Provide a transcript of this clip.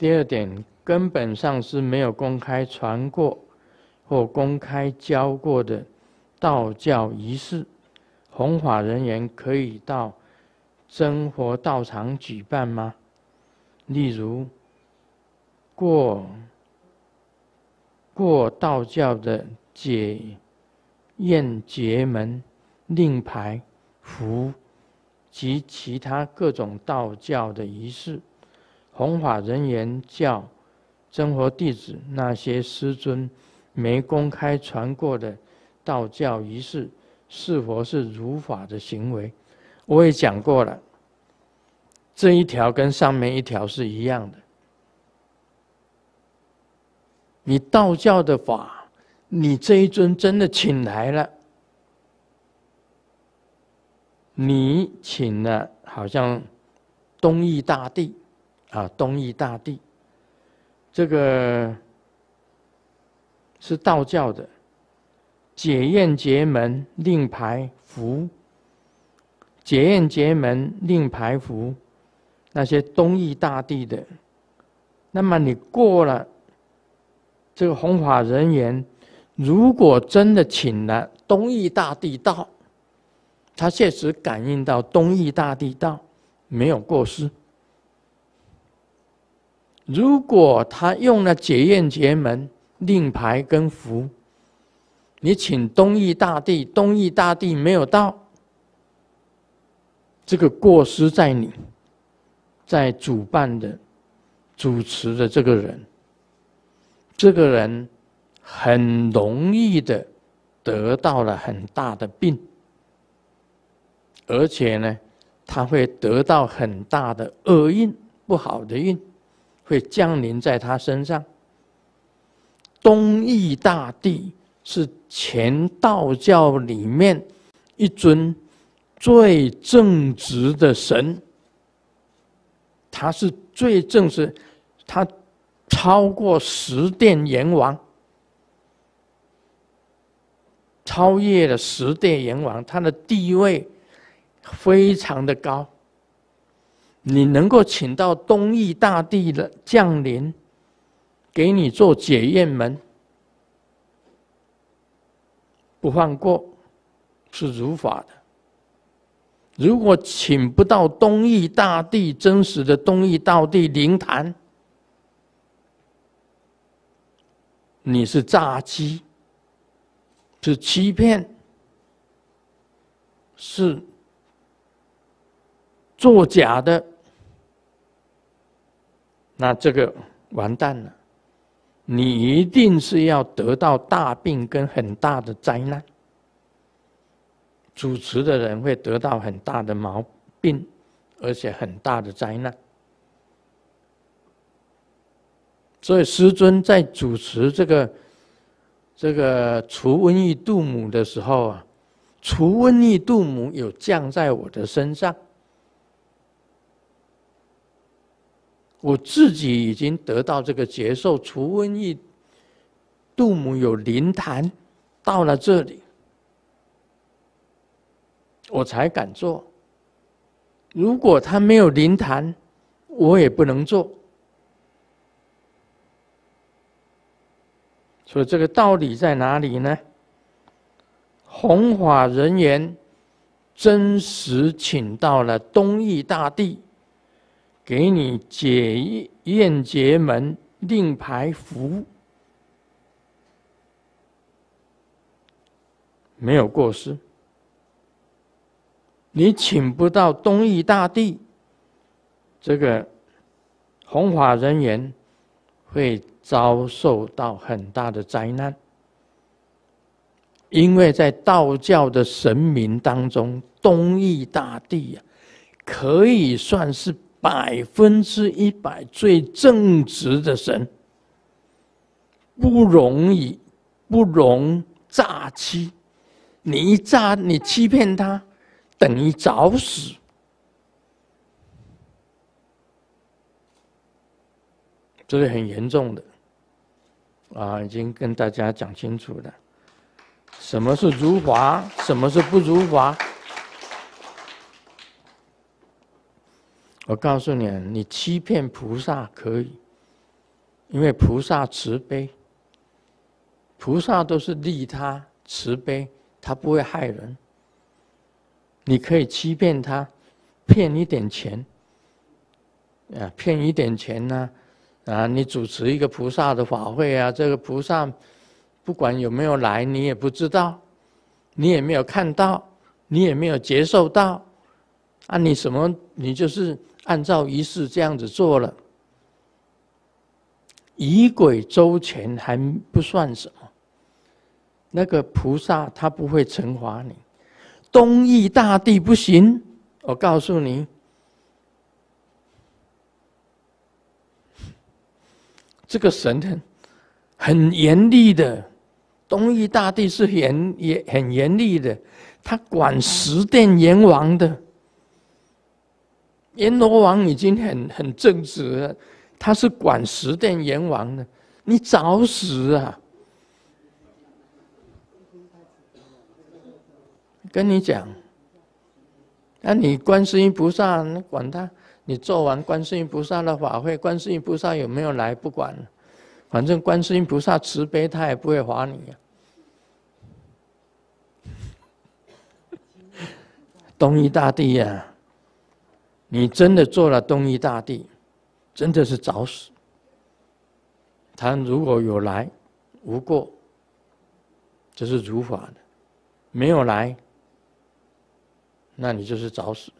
第二点，根本上是没有公开传过或公开教过的道教仪式，弘法人员可以到真佛道场举办吗？例如过过道教的解宴结门令牌符及其他各种道教的仪式。弘法人员教真佛弟子那些师尊没公开传过的道教仪式，是否是如法的行为？我也讲过了，这一条跟上面一条是一样的。你道教的法，你这一尊真的请来了，你请了好像东夷大帝。啊，东夷大帝，这个是道教的解宴结门令牌符，解宴结门令牌符，那些东夷大帝的。那么你过了这个弘法人员，如果真的请了东夷大帝到，他确实感应到东夷大帝到，没有过失。如果他用了解宴结门令牌跟符，你请东夷大帝，东夷大帝没有到，这个过失在你，在主办的、主持的这个人，这个人很容易的得到了很大的病，而且呢，他会得到很大的厄运，不好的运。会降临在他身上。东夷大帝是前道教里面一尊最正直的神，他是最正直，他超过十殿阎王，超越了十殿阎王，他的地位非常的高。你能够请到东夷大帝的降临，给你做检验门，不放过，是如法的。如果请不到东夷大帝真实的东夷道帝灵坛，你是诈欺，是欺骗，是作假的。那这个完蛋了，你一定是要得到大病跟很大的灾难。主持的人会得到很大的毛病，而且很大的灾难。所以师尊在主持这个这个除瘟疫度母的时候啊，除瘟疫度母有降在我的身上。我自己已经得到这个接受，除瘟疫，杜母有灵坛，到了这里，我才敢做。如果他没有灵坛，我也不能做。所以这个道理在哪里呢？弘法人员真实请到了东夷大帝。给你解一宴结门令牌符，没有过失。你请不到东夷大帝，这个弘法人员会遭受到很大的灾难，因为在道教的神明当中，东夷大帝呀，可以算是。百分之一百最正直的神，不容易，不容诈欺。你一诈，你欺骗他，等于找死。这是很严重的，啊，已经跟大家讲清楚了。什么是如华？什么是不如华？我告诉你，你欺骗菩萨可以，因为菩萨慈悲，菩萨都是利他慈悲，他不会害人。你可以欺骗他，骗一点钱，啊，骗一点钱呢，啊，你主持一个菩萨的法会啊，这个菩萨不管有没有来，你也不知道，你也没有看到，你也没有接受到，啊，你什么，你就是。按照仪式这样子做了，仪轨周全还不算什么。那个菩萨他不会惩罚你，东夷大帝不行，我告诉你，这个神很很严厉的，东夷大帝是严也很严厉的，他管十殿阎王的。阎罗王已经很很正直了，他是管十殿阎王的，你早死啊！跟你讲，那你观世音菩萨，你管他？你做完观世音菩萨的法会，观世音菩萨有没有来？不管反正观世音菩萨慈悲，他也不会罚你呀。东夷大帝呀！你真的做了东夷大帝，真的是找死。他如果有来，无过，这是如法的；没有来，那你就是找死。